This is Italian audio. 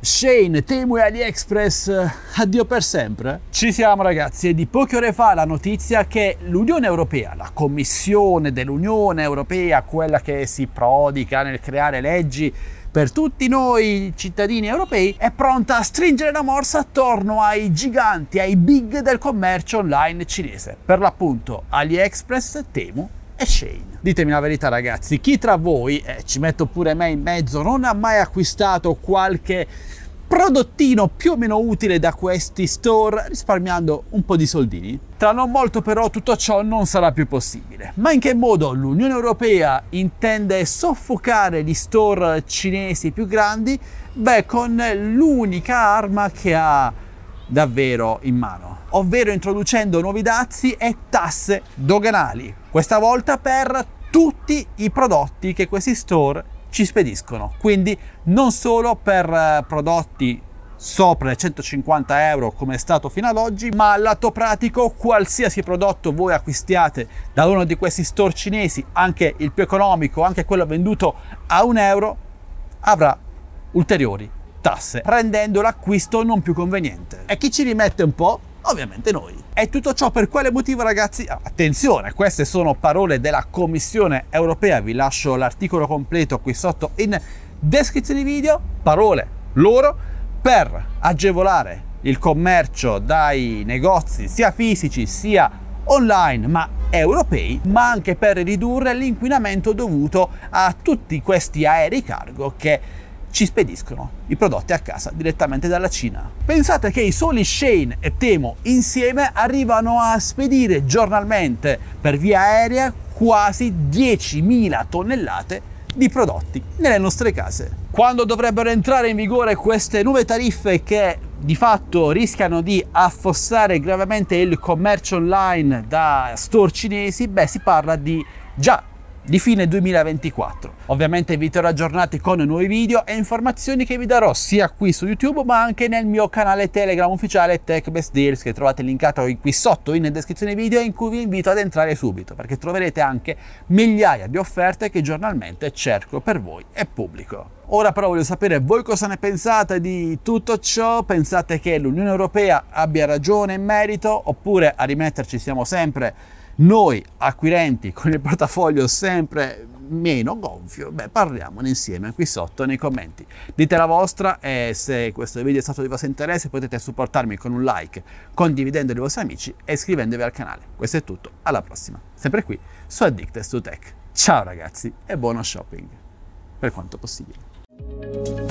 Shane, Temu e AliExpress, eh, addio per sempre? Ci siamo ragazzi, è di poche ore fa la notizia che l'Unione Europea, la Commissione dell'Unione Europea, quella che si prodiga nel creare leggi per tutti noi cittadini europei, è pronta a stringere la morsa attorno ai giganti, ai big del commercio online cinese, per l'appunto AliExpress, Temu è Shane. Ditemi la verità ragazzi, chi tra voi, eh, ci metto pure me in mezzo, non ha mai acquistato qualche prodottino più o meno utile da questi store risparmiando un po' di soldini? Tra non molto però tutto ciò non sarà più possibile. Ma in che modo l'Unione Europea intende soffocare gli store cinesi più grandi? Beh, con l'unica arma che ha davvero in mano, ovvero introducendo nuovi dazi e tasse doganali, questa volta per tutti i prodotti che questi store ci spediscono, quindi non solo per eh, prodotti sopra i 150 euro come è stato fino ad oggi, ma al lato pratico qualsiasi prodotto voi acquistiate da uno di questi store cinesi, anche il più economico, anche quello venduto a un euro, avrà ulteriori tasse, rendendo l'acquisto non più conveniente. E chi ci rimette un po'? Ovviamente noi. E tutto ciò per quale motivo ragazzi? Ah, attenzione, queste sono parole della Commissione europea, vi lascio l'articolo completo qui sotto in descrizione video, parole loro per agevolare il commercio dai negozi sia fisici sia online ma europei, ma anche per ridurre l'inquinamento dovuto a tutti questi aerei cargo che ci spediscono i prodotti a casa direttamente dalla Cina. Pensate che i soli Shane e Temo insieme arrivano a spedire giornalmente per via aerea quasi 10.000 tonnellate di prodotti nelle nostre case. Quando dovrebbero entrare in vigore queste nuove tariffe che di fatto rischiano di affossare gravemente il commercio online da store cinesi, beh si parla di già di fine 2024. Ovviamente vi terrò aggiornati con nuovi video e informazioni che vi darò sia qui su YouTube ma anche nel mio canale Telegram ufficiale Tech Best Deals che trovate linkato qui sotto in descrizione video in cui vi invito ad entrare subito perché troverete anche migliaia di offerte che giornalmente cerco per voi e pubblico. Ora però voglio sapere voi cosa ne pensate di tutto ciò, pensate che l'Unione Europea abbia ragione in merito oppure a rimetterci siamo sempre noi acquirenti con il portafoglio sempre meno gonfio, beh, parliamone insieme qui sotto nei commenti. Dite la vostra e se questo video è stato di vostro interesse potete supportarmi con un like, condividendolo i vostri amici e iscrivendovi al canale. Questo è tutto, alla prossima. Sempre qui su Addicted to Tech. Ciao ragazzi e buono shopping, per quanto possibile.